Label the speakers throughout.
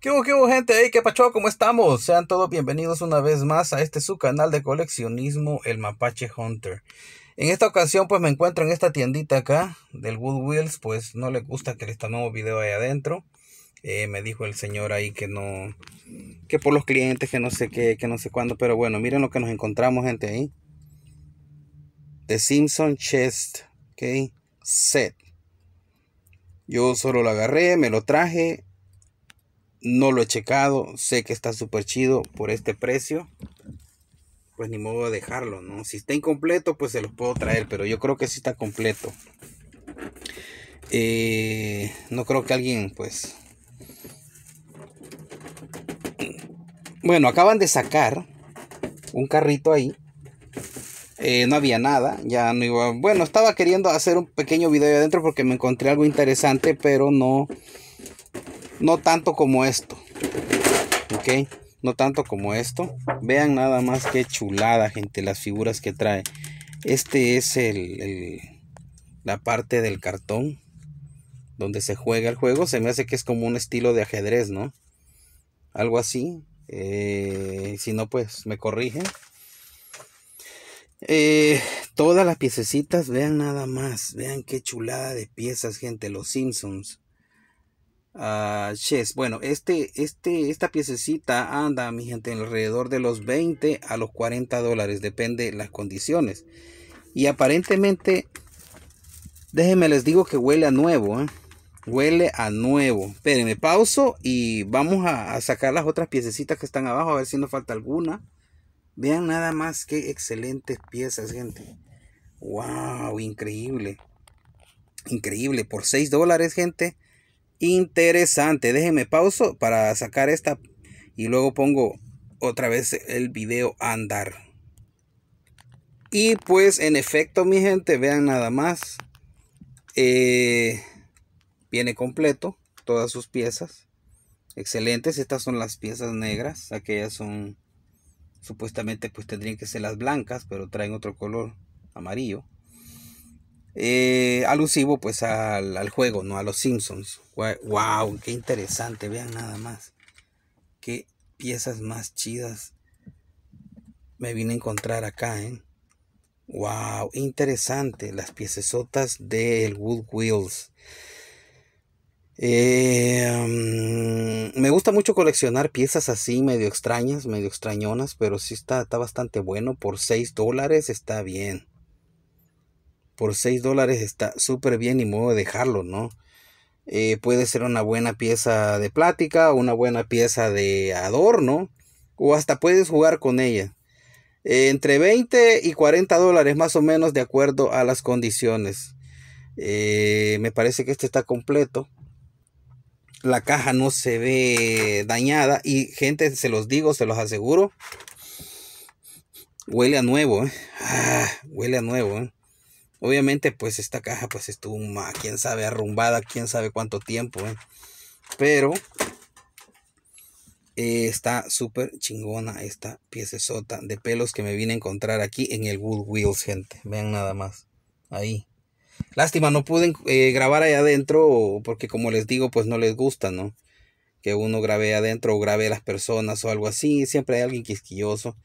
Speaker 1: ¿Qué hubo, qué hubo, gente? Hey, ¿Qué pacho? ¿Cómo estamos? Sean todos bienvenidos una vez más a este su canal de coleccionismo, el Mapache Hunter. En esta ocasión, pues me encuentro en esta tiendita acá del Wheels. pues no le gusta que les nuevo video ahí adentro. Eh, me dijo el señor ahí que no, que por los clientes, que no sé qué, que no sé cuándo, pero bueno, miren lo que nos encontramos, gente, ahí. The Simpson Chest, ok, set. Yo solo lo agarré, me lo traje, no lo he checado, sé que está súper chido por este precio. Pues ni modo de dejarlo, ¿no? Si está incompleto, pues se los puedo traer, pero yo creo que sí está completo. Eh, no creo que alguien, pues... Bueno, acaban de sacar un carrito ahí. Eh, no había nada, ya no iba... Bueno, estaba queriendo hacer un pequeño video adentro porque me encontré algo interesante, pero no no tanto como esto ok no tanto como esto vean nada más qué chulada gente las figuras que trae este es el, la parte del cartón donde se juega el juego se me hace que es como un estilo de ajedrez no algo así eh, si no pues me corrigen eh, todas las piececitas vean nada más vean qué chulada de piezas gente los simpsons Ah, bueno, este, este, esta piececita anda, mi gente, alrededor de los 20 a los 40 dólares, depende las condiciones. Y aparentemente, déjenme les digo que huele a nuevo, ¿eh? Huele a nuevo. Espérenme, pauso y vamos a, sacar las otras piececitas que están abajo, a ver si nos falta alguna. Vean nada más que excelentes piezas, gente. ¡Wow! Increíble. Increíble. Por 6 dólares, gente interesante. Déjenme pauso para sacar esta y luego pongo otra vez el video a andar. Y pues en efecto mi gente, vean nada más. Eh, viene completo, todas sus piezas. Excelentes, estas son las piezas negras, aquellas son supuestamente pues tendrían que ser las blancas, pero traen otro color amarillo. Eh, alusivo pues al, juego, ¿no? A los Simpsons. ¡Wow! ¡Qué interesante! Vean nada más. ¡Qué piezas más chidas me vine a encontrar acá, ¿eh? ¡Wow! Interesante. Las piecesotas del Wood Wheels. Eh, mm, me gusta mucho coleccionar piezas así, medio extrañas, medio extrañonas, pero sí está, está bastante bueno. Por 6 dólares está bien por 6 dólares está súper bien y modo de dejarlo, ¿no? Eh, puede ser una buena pieza de plática, una buena pieza de adorno, o hasta puedes jugar con ella. Eh, entre 20 y 40 dólares más o menos de acuerdo a las condiciones. Eh, me parece que este está completo. La caja no se ve dañada y gente, se los digo, se los aseguro. Huele a nuevo, ¿eh? Ah, huele a nuevo. ¿eh? Obviamente, pues esta caja pues estuvo, quién sabe, arrumbada, quién sabe cuánto tiempo, eh? Pero eh, está súper chingona esta sota de pelos que me vine a encontrar aquí en el Wood Wheels, gente. Vean nada más. Ahí. Lástima, no pude eh, grabar allá adentro porque como les digo, pues no les gusta, ¿no? Que uno grabe adentro o grabe a las personas o algo así. Siempre hay alguien quisquilloso.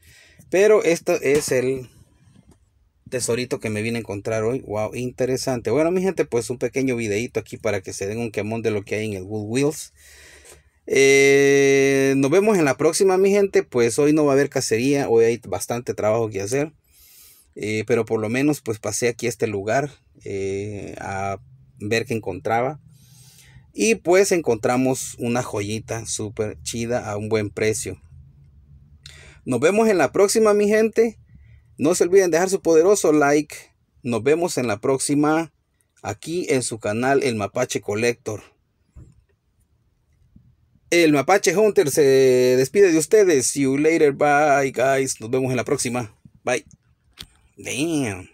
Speaker 1: Pero esto es el tesorito que me vine a encontrar hoy. Wow, interesante. Bueno, mi gente, pues un pequeño videito aquí para que se den un quemón de lo que hay en el Wood Wheels. Eh, nos vemos en la próxima, mi gente. Pues hoy no va a haber cacería, hoy hay bastante trabajo que hacer. Eh, pero por lo menos pues pasé aquí a este lugar eh, a ver qué encontraba. Y pues encontramos una joyita súper chida a un buen precio. Nos vemos en la próxima, mi gente. No se olviden dejar su poderoso like. Nos vemos en la próxima aquí en su canal El Mapache Collector. El Mapache Hunter se despide de ustedes. See you later. Bye, guys. Nos vemos en la próxima. Bye. Damn.